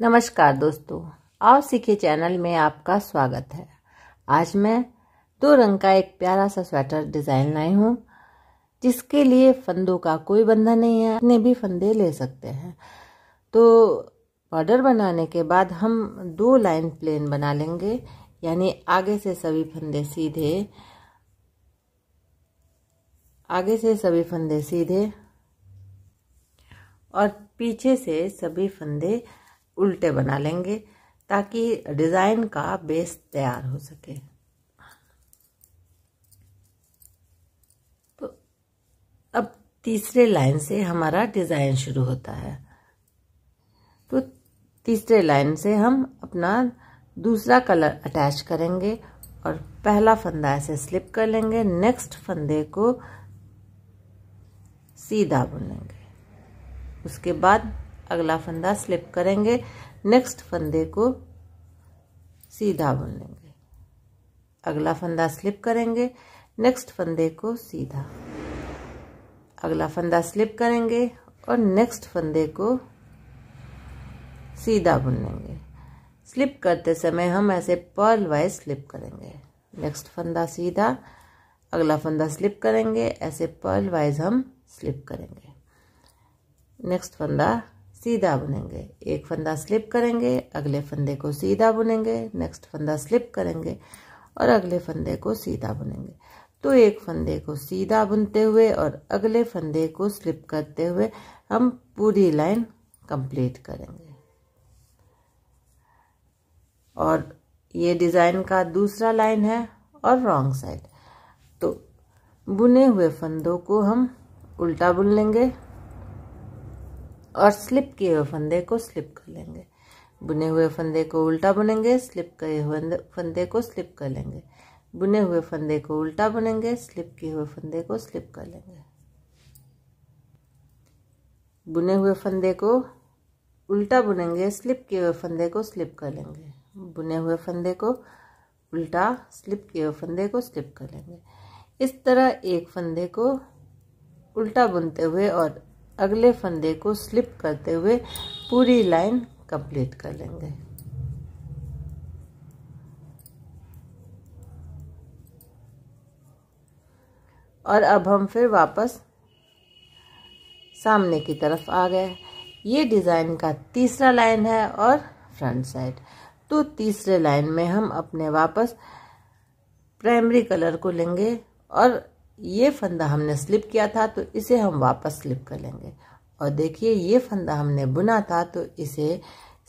नमस्कार दोस्तों आओ सीखे चैनल में आपका स्वागत है आज मैं दो रंग का एक प्यारा सा स्वेटर डिज़ाइन लाई हूँ जिसके लिए फंदों का कोई बंधन नहीं है अपने भी फंदे ले सकते हैं तो बॉर्डर बनाने के बाद हम दो लाइन प्लेन बना लेंगे यानी आगे से सभी फंदे सीधे आगे से सभी फंदे सीधे और पीछे से सभी फंदे उल्टे बना लेंगे ताकि डिज़ाइन का बेस तैयार हो सके तो अब तीसरे लाइन से हमारा डिज़ाइन शुरू होता है तो तीसरे लाइन से हम अपना दूसरा कलर अटैच करेंगे और पहला फंदा ऐसे स्लिप कर लेंगे नेक्स्ट फंदे को सीधा बुनेंगे उसके बाद अगला फंदा स्लिप करेंगे नेक्स्ट फंदे को सीधा बुन लेंगे अगला फंदा स्लिप करेंगे नेक्स्ट फंदे को सीधा अगला फंदा स्लिप करेंगे और नेक्स्ट फंदे को सीधा बुन लेंगे स्लिप करते समय हम ऐसे पर्ल वाइज स्लिप करेंगे नेक्स्ट फंदा सीधा अगला फंदा स्लिप करेंगे ऐसे पर्ल वाइज हम स्लिप करेंगे नेक्स्ट फंदा सीधा बुनेंगे एक फंदा स्लिप करेंगे अगले फंदे को सीधा बुनेंगे नेक्स्ट फंदा स्लिप करेंगे और अगले फंदे को सीधा बुनेंगे तो एक फंदे को सीधा बुनते हुए और अगले फंदे को स्लिप करते हुए हम पूरी लाइन कंप्लीट करेंगे और ये डिज़ाइन का दूसरा लाइन है और रॉन्ग साइड तो बुने हुए फंदों को हम उल्टा बुन लेंगे और स्लिप किए हुए फंदे को स्लिप कर लेंगे बुने हुए फंदे को उल्टा बुनेंगे स्लिप किए हुए फंदे को स्लिप कर लेंगे बुने हुए फंदे को उल्टा बुनेंगे स्लिप किए हुए फंदे को स्लिप कर लेंगे बुने हुए फंदे को उल्टा बुनेंगे स्लिप किए हुए फंदे को स्लिप कर लेंगे बुने हुए फंदे को उल्टा स्लिप किए हुए फंदे को स्लिप कर लेंगे इस तरह एक फंदे को उल्टा बुनते हुए और अगले फंदे को स्लिप करते हुए पूरी लाइन कंप्लीट कर लेंगे और अब हम फिर वापस सामने की तरफ आ गए ये डिज़ाइन का तीसरा लाइन है और फ्रंट साइड तो तीसरे लाइन में हम अपने वापस प्राइमरी कलर को लेंगे और ये फंदा हमने स्लिप किया था तो इसे हम वापस स्लिप कर लेंगे और देखिए ये फंदा हमने बुना था तो इसे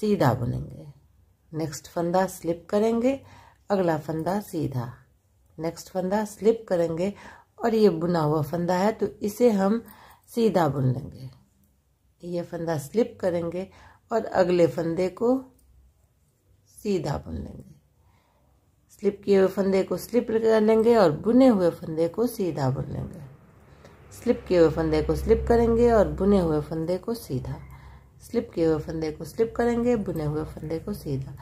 सीधा बुनेंगे नेक्स्ट फंदा स्लिप करेंगे अगला फंदा सीधा नेक्स्ट फंदा स्लिप करेंगे और ये बुना हुआ फंदा है तो इसे हम सीधा बुन लेंगे ये फंदा स्लिप करेंगे और अगले फंदे को सीधा बुन लेंगे स्लिप किए हुए फंदे को स्लिप कर लेंगे और बुने हुए फंदे को सीधा बुन लेंगे स्लिप किए हुए फंदे को स्लिप करेंगे और बुने हुए फंदे को सीधा स्लिप किए हुए फंदे को स्लिप करेंगे बुने हुए फंदे को सीधा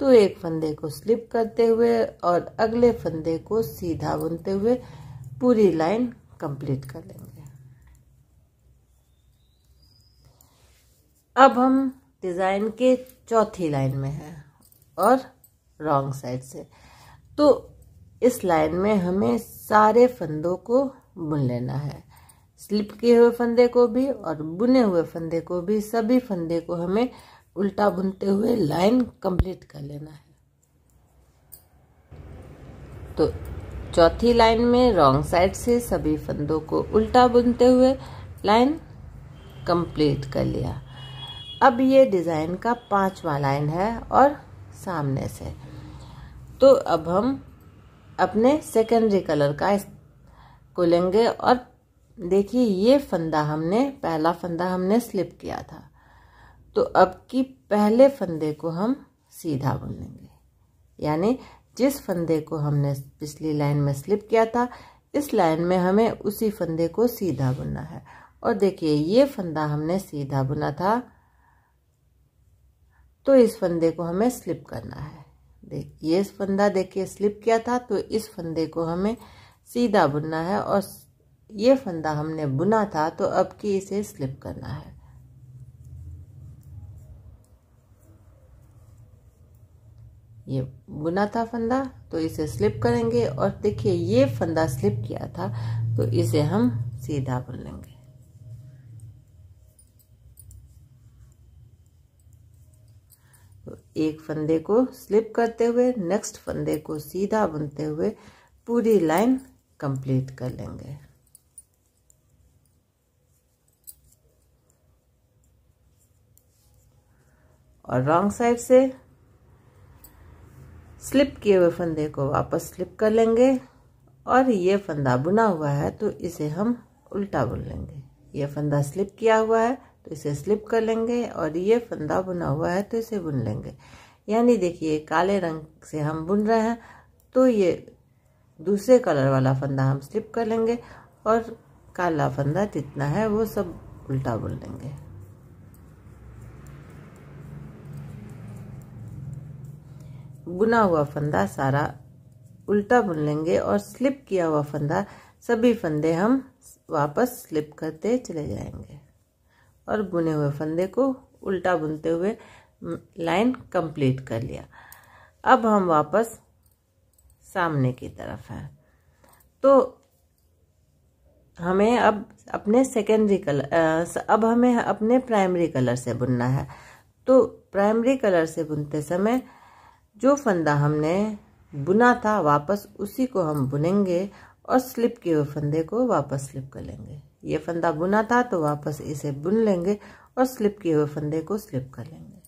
तो एक फंदे को स्लिप करते हुए और अगले फंदे को सीधा बुनते हुए पूरी लाइन कंप्लीट कर लेंगे अब हम डिज़ाइन के चौथी लाइन में हैं और रॉन्ग साइड से तो इस लाइन में हमें सारे फंदों को बुन लेना है स्लिप किए हुए फंदे को भी और बुने हुए फंदे को भी सभी फंदे को हमें उल्टा बुनते हुए लाइन कंप्लीट कर लेना है तो चौथी लाइन में रॉन्ग साइड से सभी फंदों को उल्टा बुनते हुए लाइन कंप्लीट कर लिया अब ये डिज़ाइन का पांचवा लाइन है और सामने से तो अब हम अपने सेकेंडरी कलर का को लेंगे और देखिए ये फंदा हमने पहला फंदा हमने स्लिप किया था तो अब की पहले फंदे को हम सीधा बुन लेंगे यानी जिस फंदे को हमने पिछली लाइन में स्लिप किया था इस लाइन में हमें उसी फंदे को सीधा बुनना है और देखिए ये फंदा हमने सीधा बुना था तो इस फंदे को हमें स्लिप करना है देख ये फंदा देखिए स्लिप किया था तो इस फंदे को हमें सीधा बुनना है और ये फंदा हमने बुना था तो अब की इसे स्लिप करना है ये बुना था फंदा तो इसे स्लिप करेंगे और देखिए ये फंदा स्लिप किया था तो इसे हम सीधा बुन लेंगे एक फंदे को स्लिप करते हुए नेक्स्ट फंदे को सीधा बुनते हुए पूरी लाइन कंप्लीट कर लेंगे और रॉन्ग साइड से स्लिप किए हुए फंदे को वापस स्लिप कर लेंगे और ये फंदा बुना हुआ है तो इसे हम उल्टा बुन लेंगे ये फंदा स्लिप किया हुआ है तो इसे स्लिप कर लेंगे और ये फंदा बुना हुआ है तो इसे बुन लेंगे यानी देखिए काले रंग से हम बुन रहे हैं तो ये दूसरे कलर वाला फंदा हम स्लिप कर लेंगे और काला फंदा जितना है वो सब उल्टा बुन लेंगे बुना हुआ फंदा सारा उल्टा बुन लेंगे और स्लिप किया हुआ फंदा सभी फंदे हम वापस स्लिप करते चले जाएंगे और बुने हुए फंदे को उल्टा बुनते हुए लाइन कंप्लीट कर लिया अब हम वापस सामने की तरफ हैं तो हमें अब अपने सेकेंडरी कलर अब हमें अपने प्राइमरी कलर से बुनना है तो प्राइमरी कलर से बुनते समय जो फंदा हमने बुना था वापस उसी को हम बुनेंगे और स्लिप किए हुए फंदे को वापस स्लिप कर लेंगे ये फंदा बुना था तो वापस इसे बुन लेंगे और स्लिप किए हुए फंदे को स्लिप कर लेंगे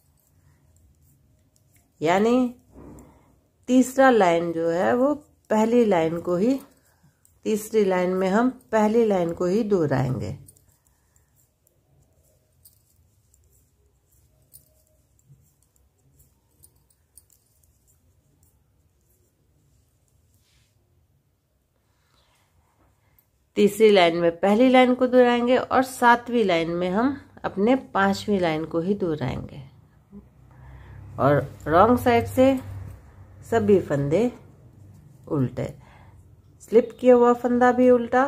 यानी तीसरा लाइन जो है वो पहली लाइन को ही तीसरी लाइन में हम पहली लाइन को ही दोहराएंगे तीसरी लाइन में पहली लाइन को दोहराएंगे और सातवीं लाइन में हम अपने पांचवी लाइन को ही दोहराएंगे और रॉन्ग साइड से सभी फंदे उल्टे स्लिप किया हुआ फंदा भी उल्टा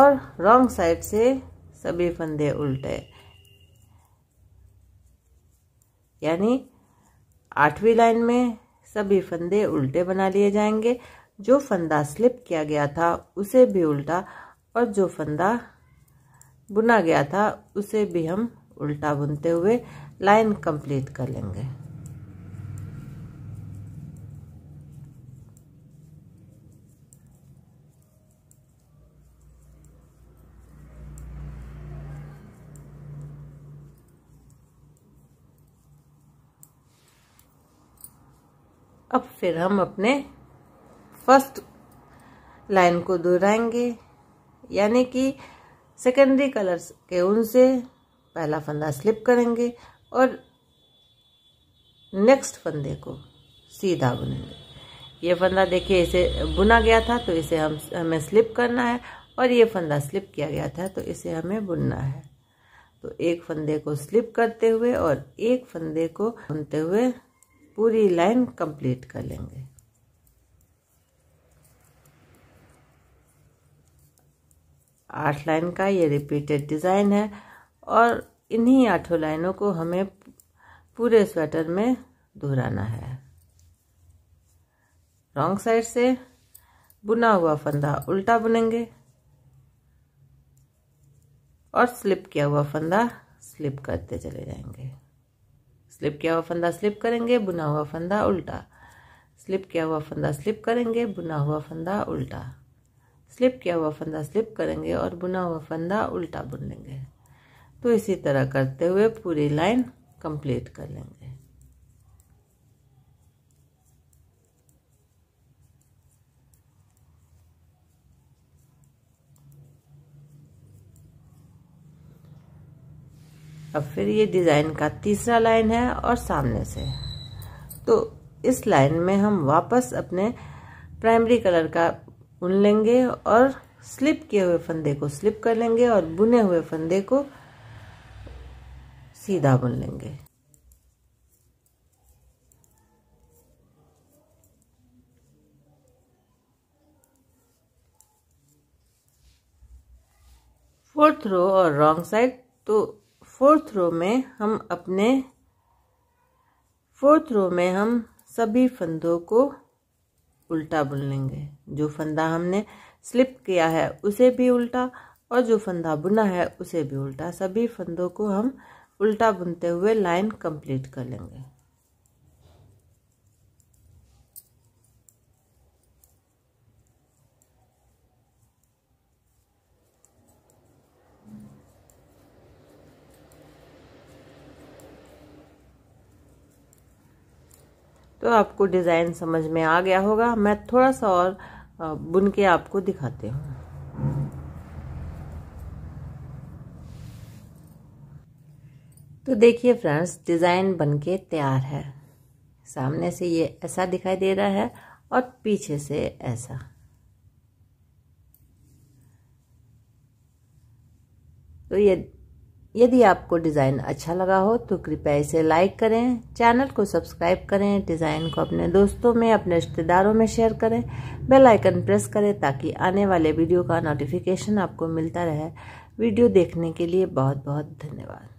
और रॉन्ग साइड से सभी फंदे उल्टे यानी आठवीं लाइन में सभी फंदे उल्टे बना लिए जाएंगे जो फंदा स्लिप किया गया था उसे भी उल्टा और जो फंदा बुना गया था उसे भी हम उल्टा बुनते हुए लाइन कंप्लीट कर लेंगे अब फिर हम अपने फर्स्ट लाइन को दोहराएंगे यानी कि सेकेंडरी कलर्स के ऊन से पहला फंदा स्लिप करेंगे और नेक्स्ट फंदे को सीधा बुनेंगे ये फंदा देखिए इसे बुना गया था तो इसे हम हमें स्लिप करना है और ये फंदा स्लिप किया गया था तो इसे हमें बुनना है तो एक फंदे को स्लिप करते हुए और एक फंदे को बुनते हुए पूरी लाइन कंप्लीट कर लेंगे आठ लाइन का ये रिपीटेड डिज़ाइन है और इन्हीं आठों लाइनों को हमें पूरे स्वेटर में दोहराना है रॉन्ग साइड से बुना हुआ फंदा उल्टा बुनेंगे और स्लिप किया हुआ फंदा स्लिप करते चले जाएंगे स्लिप किया हुआ फंदा स्लिप करेंगे बुना हुआ फंदा उल्टा स्लिप किया हुआ फंदा स्लिप करेंगे बुना हुआ फंदा उल्टा स्लिप किया हुआ फंदा स्लिप करेंगे और बुना हुआ फंदा उल्टा बुन लेंगे तो इसी तरह करते हुए पूरी लाइन कंप्लीट कर लेंगे अब फिर ये डिज़ाइन का तीसरा लाइन है और सामने से तो इस लाइन में हम वापस अपने प्राइमरी कलर का उन लेंगे और स्लिप किए हुए फंदे को स्लिप कर लेंगे और बुने हुए फंदे को सीधा बुन लेंगे फोर्थ रो और रॉन्ग साइड तो फोर्थ रो में हम अपने फोर्थ रो में हम सभी फंदों को उल्टा बुन लेंगे जो फंदा हमने स्लिप किया है उसे भी उल्टा और जो फंदा बुना है उसे भी उल्टा सभी फंदों को हम उल्टा बुनते हुए लाइन कंप्लीट कर लेंगे तो आपको डिज़ाइन समझ में आ गया होगा मैं थोड़ा सा और बुन के आपको दिखाती हूँ तो देखिए फ्रेंड्स डिज़ाइन बनके तैयार है सामने से ये ऐसा दिखाई दे रहा है और पीछे से ऐसा तो ये यदि आपको डिज़ाइन अच्छा लगा हो तो कृपया इसे लाइक करें चैनल को सब्सक्राइब करें डिज़ाइन को अपने दोस्तों में अपने रिश्तेदारों में शेयर करें बेल आइकन प्रेस करें ताकि आने वाले वीडियो का नोटिफिकेशन आपको मिलता रहे वीडियो देखने के लिए बहुत बहुत धन्यवाद